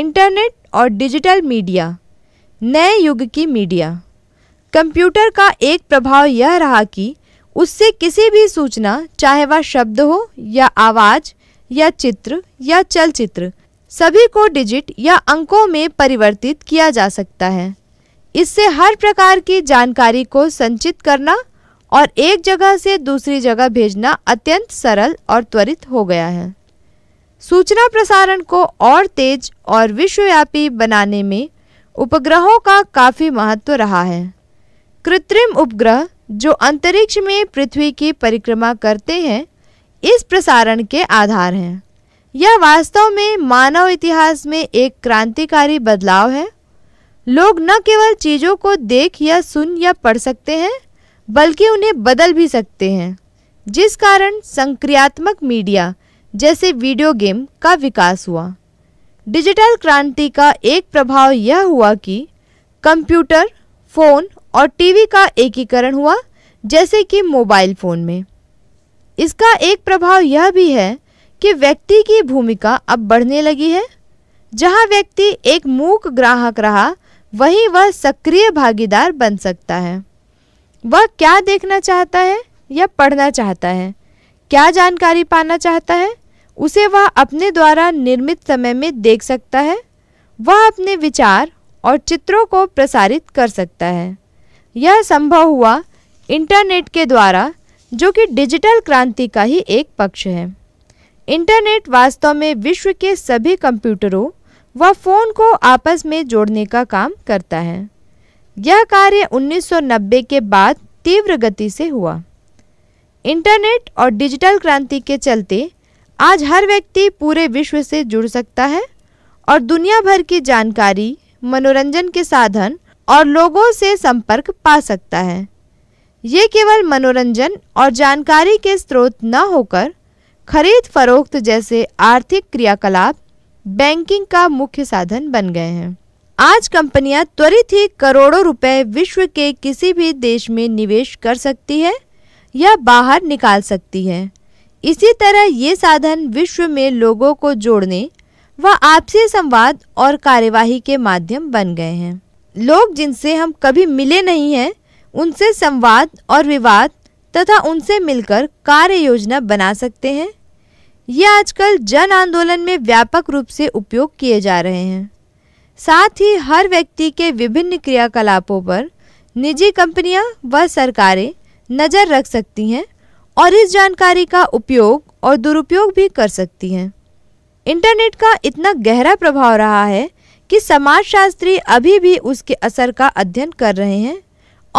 internet और digital media नए युग की मीडिया कंप्यूटर का एक प्रभाव यह रहा कि उससे किसी भी सूचना चाहे वह शब्द हो या आवाज़ या चित्र या चलचित्र सभी को डिजिट या अंकों में परिवर्तित किया जा सकता है इससे हर प्रकार की जानकारी को संचित करना और एक जगह से दूसरी जगह भेजना अत्यंत सरल और त्वरित हो गया है सूचना प्रसारण को और तेज और विश्वव्यापी बनाने में उपग्रहों का काफ़ी महत्व रहा है कृत्रिम उपग्रह जो अंतरिक्ष में पृथ्वी की परिक्रमा करते हैं इस प्रसारण के आधार हैं यह वास्तव में मानव इतिहास में एक क्रांतिकारी बदलाव है लोग न केवल चीज़ों को देख या सुन या पढ़ सकते हैं बल्कि उन्हें बदल भी सकते हैं जिस कारण संक्रियात्मक मीडिया जैसे वीडियो गेम का विकास हुआ डिजिटल क्रांति का एक प्रभाव यह हुआ कि कंप्यूटर फ़ोन और टीवी का एकीकरण हुआ जैसे कि मोबाइल फ़ोन में इसका एक प्रभाव यह भी है कि व्यक्ति की भूमिका अब बढ़ने लगी है जहां व्यक्ति एक मूक ग्राहक रहा वहीं वह सक्रिय भागीदार बन सकता है वह क्या देखना चाहता है या पढ़ना चाहता है क्या जानकारी पाना चाहता है उसे वह अपने द्वारा निर्मित समय में देख सकता है वह अपने विचार और चित्रों को प्रसारित कर सकता है यह संभव हुआ इंटरनेट के द्वारा जो कि डिजिटल क्रांति का ही एक पक्ष है इंटरनेट वास्तव में विश्व के सभी कंप्यूटरों व फ़ोन को आपस में जोड़ने का काम करता है यह कार्य 1990 के बाद तीव्र गति से हुआ इंटरनेट और डिजिटल क्रांति के चलते आज हर व्यक्ति पूरे विश्व से जुड़ सकता है और दुनिया भर की जानकारी मनोरंजन के साधन और लोगों से संपर्क पा सकता है ये केवल मनोरंजन और जानकारी के स्रोत न होकर खरीद फरोख्त जैसे आर्थिक क्रियाकलाप बैंकिंग का मुख्य साधन बन गए हैं आज कंपनियां त्वरित ही करोड़ों रुपए विश्व के किसी भी देश में निवेश कर सकती है या बाहर निकाल सकती है इसी तरह ये साधन विश्व में लोगों को जोड़ने व आपसी संवाद और कार्यवाही के माध्यम बन गए हैं लोग जिनसे हम कभी मिले नहीं हैं उनसे संवाद और विवाद तथा उनसे मिलकर कार्य योजना बना सकते हैं ये आजकल जन आंदोलन में व्यापक रूप से उपयोग किए जा रहे हैं साथ ही हर व्यक्ति के विभिन्न क्रियाकलापों पर निजी कंपनियां व सरकारें नज़र रख सकती हैं और इस जानकारी का उपयोग और दुरुपयोग भी कर सकती हैं इंटरनेट का इतना गहरा प्रभाव रहा है कि समाजशास्त्री अभी भी उसके असर का अध्ययन कर रहे हैं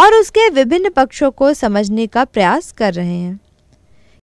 और उसके विभिन्न पक्षों को समझने का प्रयास कर रहे हैं